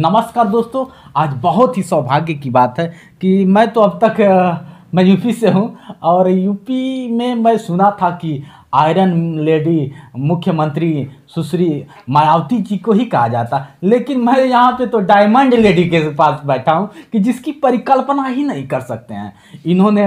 नमस्कार दोस्तों आज बहुत ही सौभाग्य की बात है कि मैं तो अब तक मैं यूपी से हूँ और यूपी में मैं सुना था कि आयरन लेडी मुख्यमंत्री सुश्री मायावती जी को ही कहा जाता लेकिन मैं यहाँ पे तो डायमंड लेडी के पास बैठा हूँ कि जिसकी परिकल्पना ही नहीं कर सकते हैं इन्होंने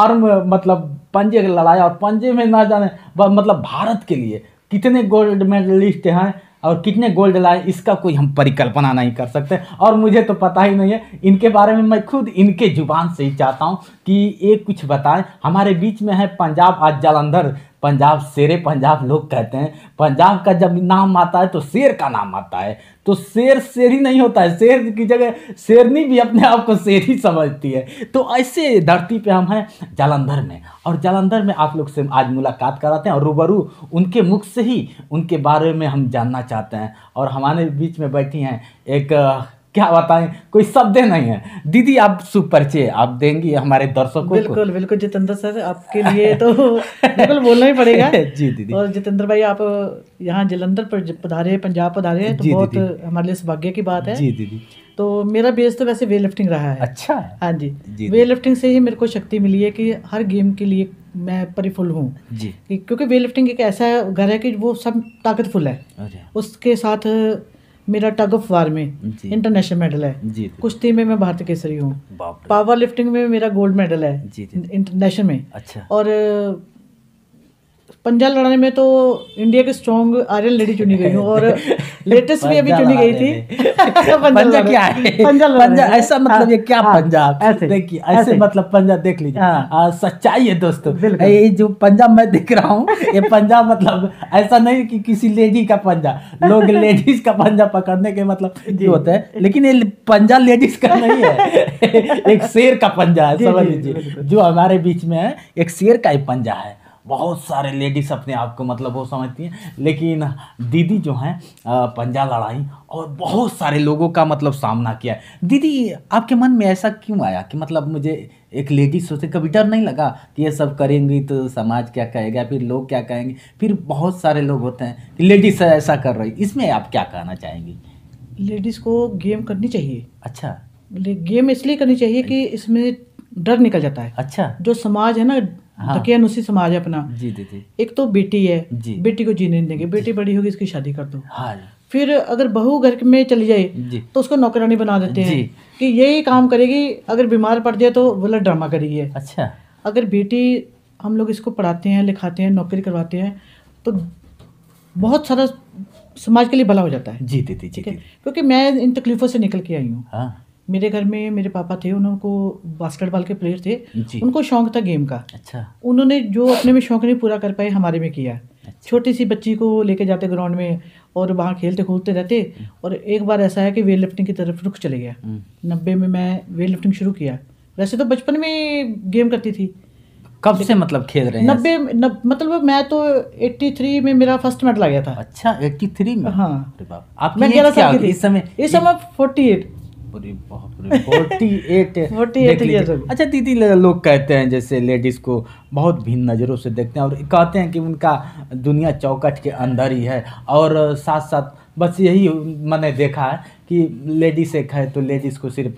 आर्म मतलब पंजे लड़ाया और पंजे में ना जाने मतलब भारत के लिए कितने गोल्ड मेडलिस्ट हैं और कितने गोल्ड लाए इसका कोई हम परिकल्पना नहीं कर सकते और मुझे तो पता ही नहीं है इनके बारे में मैं खुद इनके ज़ुबान से ही चाहता हूँ कि ये कुछ बताएं हमारे बीच में है पंजाब आज जालंधर पंजाब शेर पंजाब लोग कहते हैं पंजाब का जब नाम आता है तो शेर का नाम आता है तो शेर शेर ही नहीं होता है शेर की जगह शेरनी भी अपने आप को शेर ही समझती है तो ऐसे धरती पे हम हैं जालंधर में और जालंधर में आप लोग से आज मुलाकात कराते हैं और रूबरू उनके मुख से ही उनके बारे में हम जानना चाहते हैं और हमारे बीच में बैठी हैं एक क्या बताएं कोई शब्द नहीं है दीदी आप सुपरचे आप देंगी हमारे दर्शकों को? बिल्कुल बिल्कुल जितेंद्र सर आपके लिए तो बिल्कुल बोलना ही पड़ेगा जी दीदी और जितेंद्र भाई आप यहाँ जलंधर पर पधारे पंजाब पधारे हैं तो जी बहुत हमारे लिए सौभाग्य की बात है जी दीदी तो मेरा बेस तो वैसे वेट लिफ्टिंग रहा है अच्छा हाँ जी, जी वे लिफ्टिंग से ही मेरे को शक्ति मिली है कि हर गेम के लिए मैं परिफुल हूँ क्योंकि वेट लिफ्टिंग एक ऐसा घर है कि वो सब ताकतफुल है अच्छा। उसके साथ मेरा टग ऑफ वार में इंटरनेशनल मेडल है कुश्ती में मैं भारत केसरी हूँ पावर लिफ्टिंग में मेरा गोल्ड मेडल है इंटरनेशनल में अच्छा और पंजा लड़ाने में तो इंडिया के स्ट्रॉन्ग आर्यन लेडी चुनी गई हूँ और लेटेस्ट भी अभी चुनी गई थी पंजा क्या है पंजा पंजा ऐसा मतलब ये हाँ, क्या हाँ, पंजाब देखिए ऐसे मतलब पंजाब देख लीजिए हाँ। सच्चाई है दोस्तों ये जो पंजाब मैं देख रहा हूँ ये पंजाब मतलब ऐसा नहीं कि किसी लेडी का पंजा लोग लेडीज का पंजा पकड़ने के मतलब जो होता है लेकिन ये पंजा लेडीज का नहीं है एक शेर का पंजा है समझ लीजिए जो हमारे बीच में है एक शेर का ही पंजा है बहुत सारे लेडीज़ अपने आप को मतलब वो समझती हैं लेकिन दीदी जो हैं पंजा लड़ाई और बहुत सारे लोगों का मतलब सामना किया है दीदी आपके मन में ऐसा क्यों आया कि मतलब मुझे एक लेडीज सोचे कभी डर नहीं लगा कि ये सब करेंगी तो समाज क्या कहेगा फिर लोग क्या कहेंगे फिर बहुत सारे लोग होते हैं कि लेडीज ऐसा कर रही इसमें आप क्या कहना चाहेंगी लेडीज़ को गेम करनी चाहिए अच्छा गेम इसलिए करनी चाहिए कि इसमें डर निकल जाता है अच्छा जो समाज है ना हाँ। तकियानुसी समाज अपना जी दीदी एक तो बेटी है जी बेटी को जीने देंगे बेटी बड़ी होगी इसकी शादी कर दो हाँ फिर अगर बहू घर में चली जाए तो उसको नौकरानी बना देते हैं कि यही काम करेगी अगर बीमार पड़ जाए तो बोला ड्रामा करेगी अच्छा अगर बेटी हम लोग इसको पढ़ाते हैं लिखाते हैं नौकरी करवाते हैं तो बहुत सारा समाज के लिए भला हो जाता है जी दीदी जी क्योंकि मैं इन तकलीफ़ों से निकल के आई हूँ हाँ मेरे घर में मेरे पापा थे उनको बास्केटबॉल के प्लेयर थे उनको शौक था गेम का अच्छा उन्होंने जो अपने में शौक नहीं पूरा कर पाए हमारे में किया अच्छा। छोटी सी बच्ची को लेके जाते ग्राउंड में और वहाँ खेलते कूदते रहते हम्म। और एक बार ऐसा है कि वेट लिफ्टिंग की तरफ रुक चले गया हम्म। नब्बे में मैं वेट लिफ्टिंग शुरू किया वैसे तो बचपन में गेम करती थी कब से मतलब खेल रहे हैं नब्बे नब, मतलब मैं तो 83 में मेरा फर्स्ट मेडल आ गया था अच्छा एट्टी थ्री में हाँ आप मैं ग्यारह साल की थी इस समय इस समय 48 अच्छा दीदी लोग कहते हैं जैसे लेडीज को बहुत भिन्न नज़रों से देखते हैं और कहते हैं कि उनका दुनिया चौकट के अंदर ही है और साथ साथ बस यही मैंने देखा है कि लेडीज़ एक है तो लेडीज़ को सिर्फ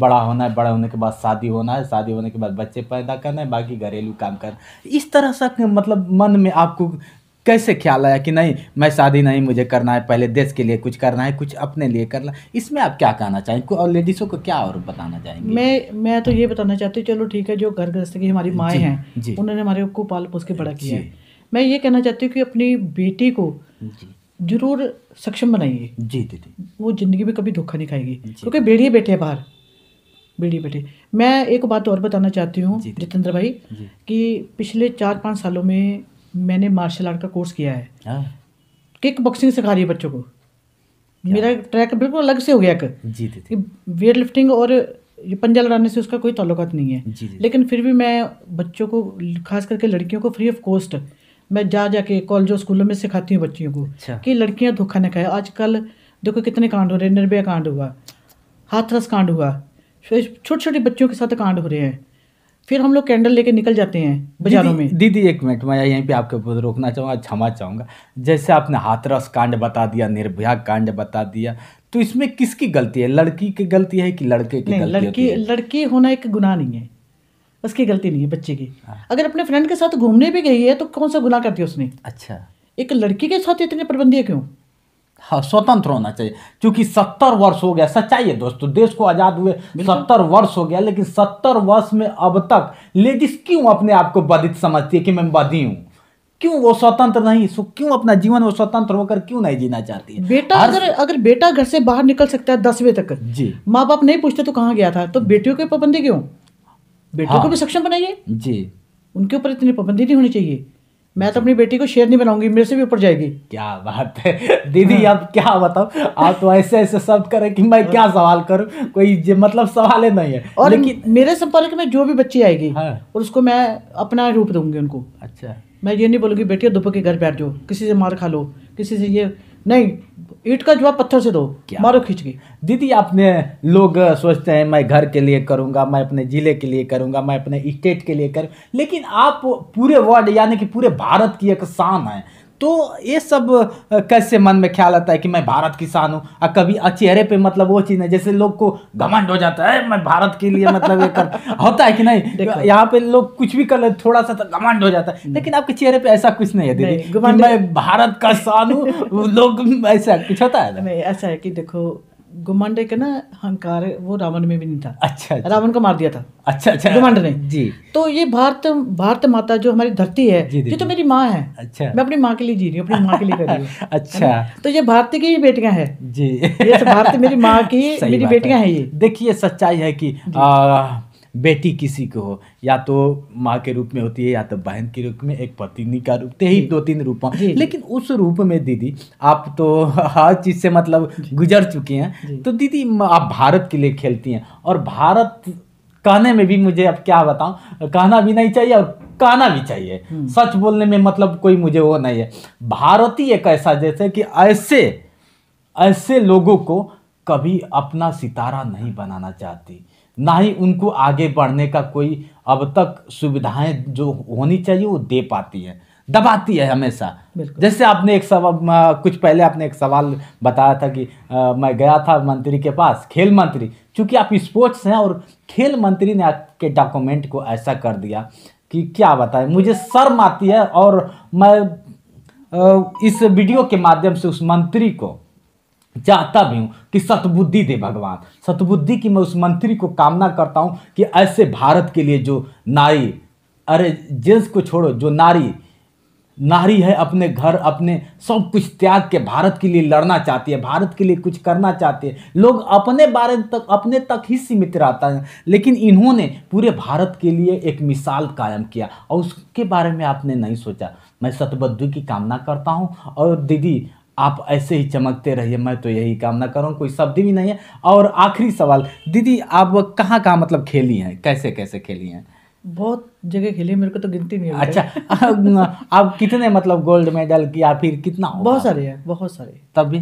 बड़ा होना है बड़ा होने के बाद शादी होना है शादी होने के बाद बच्चे पैदा करना है बाकी घरेलू काम करना इस तरह से मतलब मन में आपको कैसे ख्याल आया कि नहीं मैं शादी नहीं मुझे करना है पहले देश के लिए कुछ करना है कुछ अपने लिए करना इसमें आप क्या कहना चाहेंगे और लेडीज़ों को क्या और बताना चाहेंगे मैं मैं तो ये बताना चाहती हूँ चलो ठीक है जो घर ग्रस्त की हमारी माएँ हैं उन्होंने हमारे को पाल पोस के बड़ा किया मैं ये कहना चाहती हूँ कि अपनी बेटी को जरूर सक्षम बनाइए जी दीदी वो ज़िंदगी में कभी धोखा नहीं खाएगी क्योंकि बेड़िए बैठे हैं बाहर बेड़ी बैठे मैं एक बात और बताना चाहती हूँ जितेंद्र भाई कि पिछले चार पाँच सालों में मैंने मार्शल आर्ट का कोर्स किया है किक हाँ। बॉक्सिंग सिखा रही है बच्चों को मेरा ट्रैक बिल्कुल अलग से हो गया एक वेट लिफ्टिंग और ये पंजा लड़ाने से उसका कोई ताल्लुकात नहीं है लेकिन फिर भी मैं बच्चों को खास करके लड़कियों को फ्री ऑफ कॉस्ट मैं जा जाके कॉलेजों स्कूलों में सिखाती हूँ बच्चियों को अच्छा। कि लड़कियाँ धोखा न खाए आजकल देखो कितने कांड हो रहे हैं निर्भया कांड हुआ हाथरस कांड हुआ छोटे छोटे बच्चों के साथ कांड हो रहे हैं फिर हम लोग कैंडल लेके निकल जाते हैं बाजारों में दीदी एक मिनट मैं यहीं पे आपके ऊपर रोकना चाहूँगा अच्छा, क्षमा चाहूँगा जैसे आपने हाथरस कांड बता दिया निर्भया कांड बता दिया तो इसमें किसकी गलती है लड़की की गलती है कि लड़के की गलती लड़की लड़की होना एक गुनाह नहीं है उसकी गलती नहीं है बच्चे की हाँ। अगर अपने फ्रेंड के साथ घूमने भी गई है तो कौन सा गुनाह करती है उसने अच्छा एक लड़की के साथ इतने प्रबंधी क्यों हाँ, स्वतंत्र होना चाहिए क्योंकि सत्तर वर्ष हो गया सच्चाई है दोस्तों देश को आज़ाद हुए सत्तर वर्ष हो गया लेकिन सत्तर वर्ष में अब तक लेडीज क्यों अपने आप को बधित समझती है कि मैं बधी हूं क्यों वो स्वतंत्र नहीं सो क्यों अपना जीवन वो स्वतंत्र होकर क्यों नहीं जीना चाहती है बेटा अगर अगर बेटा घर से बाहर निकल सकता है दस बजे तक जी माँ बाप नहीं पूछते तो कहाँ गया था तो बेटियों के पाबंदी क्यों बेटियों हाँ। को भी सक्षम बनाइए जी उनके ऊपर इतनी पाबंदी नहीं होनी चाहिए मैं तो अपनी बेटी को शेर नहीं बनाऊंगी मेरे से भी ऊपर जाएगी क्या बात है दीदी अब हाँ। क्या बताओ आप तो ऐसे ऐसे शब्द करें कि मैं क्या सवाल करूं कोई मतलब सवाल है नहीं है और लेकिन मेरे संपर्क में जो भी बच्ची आएगी हाँ। और उसको मैं अपना रूप दूंगी उनको अच्छा मैं ये नहीं बोलूँगी बेटी दोपहर के घर बैठ जाओ किसी से मार खा लो किसी से ये नहीं ईट का जवाब पत्थर से दो क्या मारो खींच के दीदी आपने लोग सोचते हैं मैं घर के लिए करूंगा मैं अपने ज़िले के लिए करूंगा मैं अपने स्टेट के लिए करूँ लेकिन आप पूरे वर्ल्ड यानी कि पूरे भारत की एक शान है तो ये सब कैसे मन में ख्याल आता है कि मैं भारत किसान हूँ और कभी चेहरे पे मतलब वो चीज़ है जैसे लोग को घमंड हो जाता है मैं भारत के लिए मतलब ये कर होता है कि नहीं यहाँ पे लोग कुछ भी कर थोड़ा सा तो घमंड हो जाता है हम्म। लेकिन आपके चेहरे पे ऐसा कुछ नहीं है दीदी मैं भारत का किसान हूँ लोग ऐसा कुछ होता है नहीं ऐसा है कि देखो गुमांडे का ना अहंकार वो रावण में भी नहीं था अच्छा, अच्छा। रावण को मार दिया था अच्छा अच्छा गुमांड ने जी तो ये भारत भारत माता जो हमारी धरती है ये तो मेरी माँ है अच्छा मैं अपनी माँ के लिए जी रही हूँ अपनी माँ के लिए कर रही हूँ अच्छा तो ये भारत की ही बेटिया है जी ये भारत मेरी माँ की मेरी बेटिया है ये देखिए सच्चाई है की बेटी किसी को हो या तो माँ के रूप में होती है या तो बहन के रूप में एक पत्नी का रूप यही दो तीन रूप लेकिन उस रूप में दीदी आप तो हर चीज़ से मतलब गुजर चुकी हैं तो दीदी आप भारत के लिए खेलती हैं और भारत कहने में भी मुझे अब क्या बताऊं कहना भी नहीं चाहिए और कहना भी चाहिए हम्म। सच बोलने में मतलब कोई मुझे वो नहीं है भारतीय एक ऐसा जैसे कि ऐसे ऐसे लोगों को कभी अपना सितारा नहीं बनाना चाहती ना ही उनको आगे बढ़ने का कोई अब तक सुविधाएं जो होनी चाहिए वो दे पाती है दबाती है हमेशा जैसे आपने एक सवाल कुछ पहले आपने एक सवाल बताया था कि आ, मैं गया था मंत्री के पास खेल मंत्री क्योंकि आप स्पोर्ट्स हैं और खेल मंत्री ने आपके डॉक्यूमेंट को ऐसा कर दिया कि क्या बताएं मुझे शर्म आती है और मैं इस वीडियो के माध्यम से उस मंत्री को चाहता भी हूँ कि सतबुद्धि दे भगवान सतबुद्धि की मैं उस मंत्री को कामना करता हूँ कि ऐसे भारत के लिए जो नारी अरे जेंस को छोड़ो जो नारी नारी है अपने घर अपने सब कुछ त्याग के भारत के लिए लड़ना चाहती है भारत के लिए कुछ करना चाहती है लोग अपने बारे तक अपने तक ही सीमित रहता है लेकिन इन्होंने पूरे भारत के लिए एक मिसाल कायम किया और उसके बारे में आपने नहीं सोचा मैं सतबद्धि की कामना करता हूँ और दीदी आप ऐसे ही चमकते रहिए मैं तो यही कामना करूँ कोई शब्द भी नहीं है और आखिरी सवाल दीदी आप कहाँ कहाँ मतलब खेली हैं कैसे कैसे खेली हैं बहुत जगह खेली मेरे को तो गिनती नहीं अच्छा आप कितने मतलब गोल्ड मेडल या फिर कितना बहुत सारे हैं बहुत सारे तब भी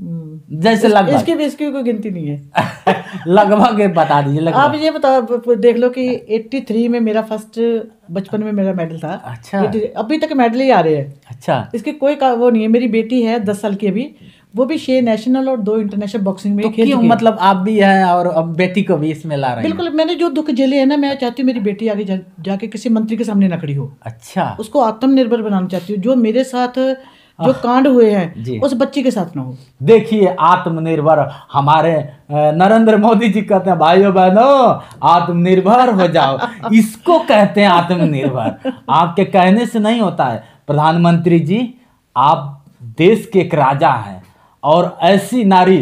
हम्म। जैसे लगभग इसकी भी इसकी कोई गिनती नहीं है लगभग बता दीजिए आप ये बता देख लो कि 83 में मेरा फर्स्ट बचपन में मेरा मेडल था अच्छा अभी तक मेडल ही आ रहे हैं अच्छा इसके कोई का, वो नहीं है मेरी बेटी है दस साल की अभी वो भी छह नेशनल और दो इंटरनेशनल बॉक्सिंग में तो खेल क्यों मतलब आप भी हैं और अब बेटी को भी इसमें ला रहे बिल्कुल मैंने जो दुख झेले है ना मैं चाहती हूँ मेरी बेटी आगे जाके किसी मंत्री के सामने नकड़ी हो अच्छा उसको आत्मनिर्भर बनाना चाहती हूँ जो मेरे साथ जो कांड हुए हैं उस बच्चे के साथ ना हो देखिए आत्मनिर्भर हमारे नरेंद्र मोदी जी कहते हैं भाइयों बहनों आत्मनिर्भर हो जाओ इसको कहते हैं आत्मनिर्भर आपके कहने से नहीं होता है प्रधानमंत्री जी आप देश के एक राजा हैं और ऐसी नारी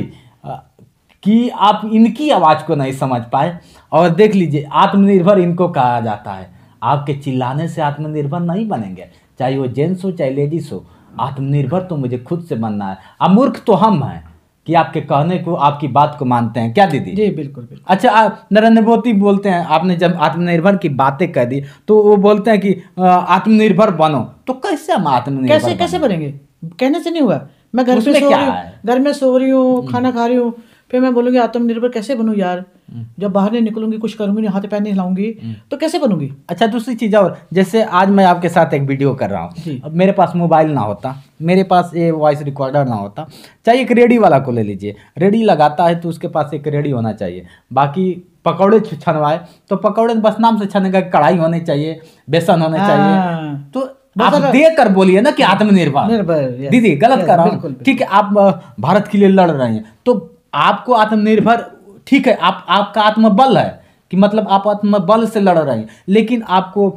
कि आप इनकी आवाज़ को नहीं समझ पाए और देख लीजिए आत्मनिर्भर इनको कहा जाता है आपके चिल्लाने से आत्मनिर्भर नहीं बनेंगे चाहे वो जेंट्स हो चाहे लेडीज़ हो आत्मनिर्भर तो मुझे खुद से बनना है अमूर्ख तो हम हैं कि आपके कहने को आपकी बात को मानते हैं क्या दीदी जी बिल्कुल बिल्कुल अच्छा नरेंद्र मोदी बोलते हैं आपने जब आत्मनिर्भर की बातें कह दी तो वो बोलते हैं कि आत्मनिर्भर बनो तो कैसे हम आत्मनिर्भर कैसे कैसे बनेंगे कहने से नहीं हुआ मैं घर में सो रही हूँ घर में सो रही हूँ खाना खा रही हूँ फिर मैं बोलूँगी आत्मनिर्भर कैसे बनूँ यार हम्म। जब बाहर नहीं निकलूंगी कुछ करूंगी नहीं हाथ पैर नहीं हिलाऊंगी हम्म। तो कैसे बनूंगी अच्छा दूसरी चीज़ और जैसे आज मैं आपके साथ एक वीडियो कर रहा हूँ अब मेरे पास मोबाइल ना होता मेरे पास ये वॉइस रिकॉर्डर ना होता चाहे एक रेडी वाला को ले लीजिए रेडी लगाता है तो उसके पास एक रेडी होना चाहिए बाकी पकौड़े छनवाए तो पकौड़े बस नाम से छनेगा कढ़ाई होनी चाहिए बेसन होने चाहिए हाँ। तो आप दे कर बोलिए ना कि आत्मनिर्भर दीदी गलत कर रहा हूँ ठीक है आप भारत के लिए लड़ रहे हैं तो आपको आत्मनिर्भर ठीक है आप आपका आत्मबल है कि मतलब आप आत्मबल से लड़ रहे हैं लेकिन आपको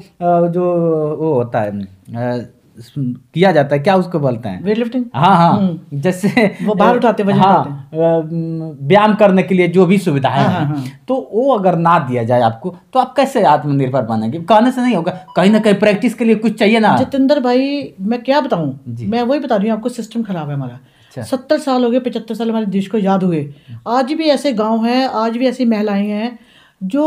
जो वो होता है किया जाता है क्या उसको बोलते हैं वेट लिफ्टिंग हाँ हाँ हम्म। जैसे वो बाहर उठाते हैं हाँ व्यायाम करने के लिए जो भी सुविधा हाँ, है हाँ, हाँ, तो वो अगर ना दिया जाए आपको तो आप कैसे आत्मनिर्भर बनेंगे कहने से नहीं होगा कहीं ना कहीं प्रैक्टिस के लिए कुछ चाहिए ना जितेंद्र भाई मैं क्या बताऊँ मैं वही बता रही हूँ आपको सिस्टम खराब है हमारा अच्छा। सत्तर साल हो गए पचहत्तर साल हमारे देश को याद हुए आज भी ऐसे गांव हैं आज भी ऐसी महिलाएं हैं जो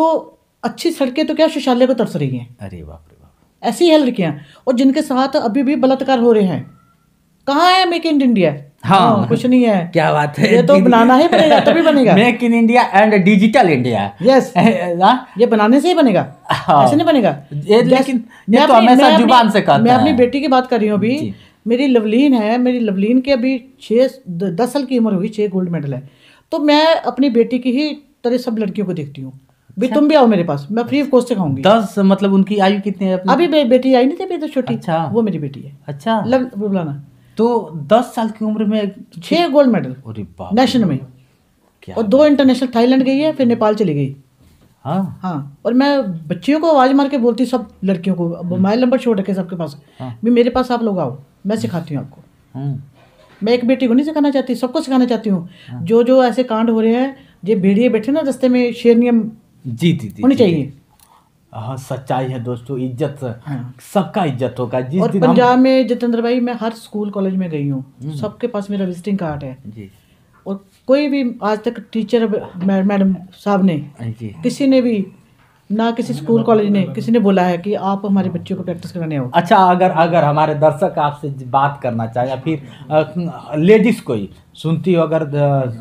अच्छी सड़कें तो क्या शौचालय को तरस रही हैं अरे बाप रे बाप ऐसी है लड़कियां और जिनके साथ अभी भी बलात्कार हो रहे हैं कहाँ है मेक इन इंडिया हाँ, हाँ कुछ नहीं है क्या बात है ये तो बनाना ही बनेगा तभी बनेगा make in India and digital India yes हाँ? ये बनाने से ही बनेगा हाँ। ऐसे नहीं बनेगा ये लेकिन ये तो हमेशा जुबान से कहते मैं अपनी बेटी की बात कर रही हूँ अभी मेरी लवलीन है मेरी लवलीन के अभी छः दस साल की उम्र हुई छः गोल्ड मेडल है तो मैं अपनी बेटी की ही तरह सब लड़कियों को देखती हूँ भी अच्छा। तुम भी आओ मेरे पास मैं फ्री ऑफ कॉस्ट से खाऊंगी दस मतलब उनकी आयु कितनी है अभी बे, बेटी आई नहीं थी अभी तो छोटी अच्छा वो मेरी बेटी है अच्छा लव बुलाना तो दस साल की उम्र में छः गोल्ड मेडल नेशनल में और दो इंटरनेशनल थाईलैंड गई है फिर नेपाल चली गई हाँ।, हाँ और मैं बच्चियों को आवाज़ मार के बोलती सब लड़कियों को हम्म। मोबाइल नंबर छोड़ रखे सबके पास हाँ। भी मेरे पास आप लोग आओ मैं सिखाती हूँ आपको हम्म। मैं एक बेटी को नहीं सिखाना चाहती सबको सिखाना चाहती हूँ हाँ। जो जो ऐसे कांड हो रहे हैं ये भेड़िए बैठे ना रस्ते में शेरनियम जी जी जी होनी चाहिए हाँ सच्चाई है दोस्तों इज्जत हाँ। सबका इज्जत होगा जिस और पंजाब में जितेंद्र भाई मैं हर स्कूल कॉलेज में गई हूँ हम्म। सबके पास मेरा विजिटिंग कार्ड है जी कोई भी आज तक टीचर मैडम साहब ने हाँ किसी ने भी ना किसी स्कूल कॉलेज ने किसी ने बोला है कि आप हमारे बच्चों को प्रैक्टिस कराने आओ अच्छा अगर अगर हमारे दर्शक आपसे बात करना चाहें या फिर लेडीज़ कोई सुनती हो अगर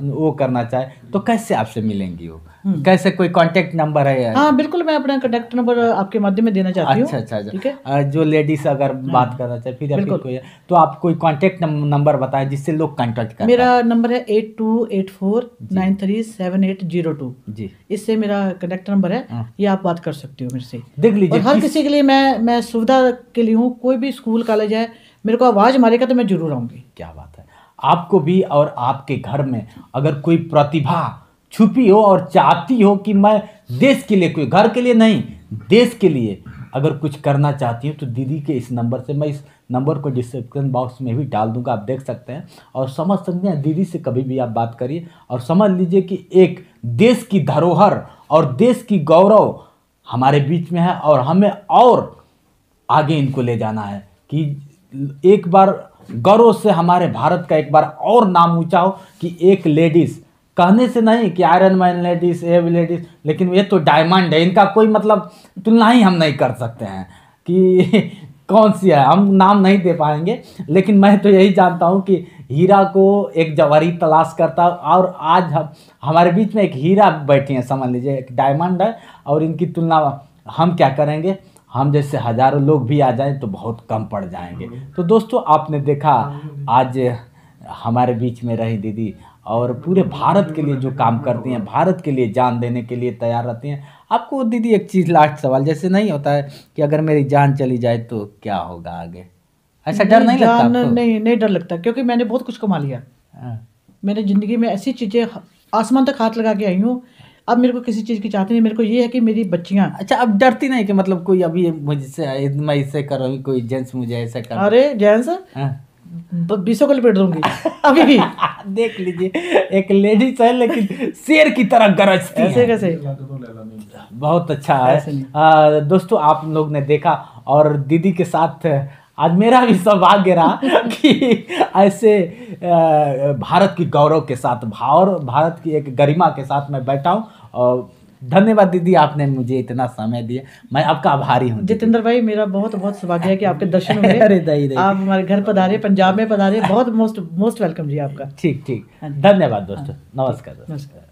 वो करना चाहे तो कैसे आपसे मिलेंगी वो हम्म। कैसे कोई कांटेक्ट नंबर है हाँ बिल्कुल मैं अपना कांटेक्ट नंबर आपके माध्यम में देना चाहती हूँ अच्छा अच्छा, अच्छा। ठीक है जो लेडीज अगर हाँ। बात करना चाहे फिर बिल्कुल कोई तो आप कोई कांटेक्ट नंबर बताएं जिससे लोग कांटेक्ट करें मेरा नंबर है eight two eight four nine three seven eight zero two जी इससे मेरा कांटेक्ट नंबर है हाँ। ये आप बात कर सकती हो मेरे से देख लीजिए हर किसी के लिए मैं मैं सुविधा के लिए हूँ कोई भी स्कूल कॉलेज है मेरे को आवाज़ मारेगा तो मैं जरूर आऊँगी क्या बात है आपको भी और आपके घर में अगर कोई प्रतिभा छुपी हो और चाहती हो कि मैं देश के लिए कोई घर के लिए नहीं देश के लिए अगर कुछ करना चाहती हूँ तो दीदी के इस नंबर से मैं इस नंबर को डिस्क्रिप्शन बॉक्स में भी डाल दूंगा आप देख सकते हैं और समझ सकते हैं दीदी से कभी भी आप बात करिए और समझ लीजिए कि एक देश की धरोहर और देश की गौरव हमारे बीच में है और हमें और आगे इनको ले जाना है कि एक बार गौरव से हमारे भारत का एक बार और नाम ऊंचा हो कि एक लेडीज़ कहने से नहीं कि आयरन मैन लेडीज एव लेडीज लेकिन ये तो डायमंड है इनका कोई मतलब तुलना ही हम नहीं कर सकते हैं कि कौन सी है हम नाम नहीं दे पाएंगे लेकिन मैं तो यही जानता हूँ कि हीरा को एक जवारी तलाश करता और आज हम हमारे बीच में एक हीरा बैठी हैं समझ लीजिए एक डायमंड है और इनकी तुलना हम क्या करेंगे हम जैसे हज़ारों लोग भी आ जाएं तो बहुत कम पड़ जाएंगे हम्म। तो दोस्तों आपने देखा हम्म। आज हमारे बीच में रही दीदी और पूरे भारत के लिए जो काम करती हैं भारत के लिए जान देने के लिए तैयार रहती हैं आपको दीदी एक चीज़ लास्ट सवाल जैसे नहीं होता है कि अगर मेरी जान चली जाए तो क्या होगा आगे ऐसा डर नहीं, लगता नहीं नहीं डर लगता क्योंकि मैंने बहुत कुछ कमा लिया हाँ। मैंने ज़िंदगी में ऐसी चीज़ें आसमान तक हाथ लगा के आई हूँ अब मेरे को किसी चीज़ की चाहती नहीं मेरे को ये है कि मेरी बच्चियाँ अच्छा अब डरती नहीं कि मतलब कोई अभी मुझसे मैं इससे कर रही कोई जेंट्स मुझे ऐसा कर अरे जेंट्स हाँ। बीसों को लपेट दूंगी अभी भी देख लीजिए एक लेडीज है लेकिन शेर की तरह गरज कैसे कैसे बहुत अच्छा है दोस्तों आप लोग ने देखा और दीदी के साथ आज मेरा भी सौभाग्य रहा कि ऐसे भारत की गौरव के साथ भाव भारत की एक गरिमा के साथ मैं बैठा हूँ और धन्यवाद दीदी आपने मुझे इतना समय दिया मैं आपका आभारी हूँ जितेंद्र भाई मेरा बहुत बहुत सौभाग्य है कि आपके दर्शन हुए अरे दही दही आप हमारे घर पधारे पंजाब में पधारे बहुत मोस्ट मोस्ट वेलकम जी आपका ठीक ठीक हाँ धन्यवाद दोस्तों हाँ। नमस्कार नमस्कार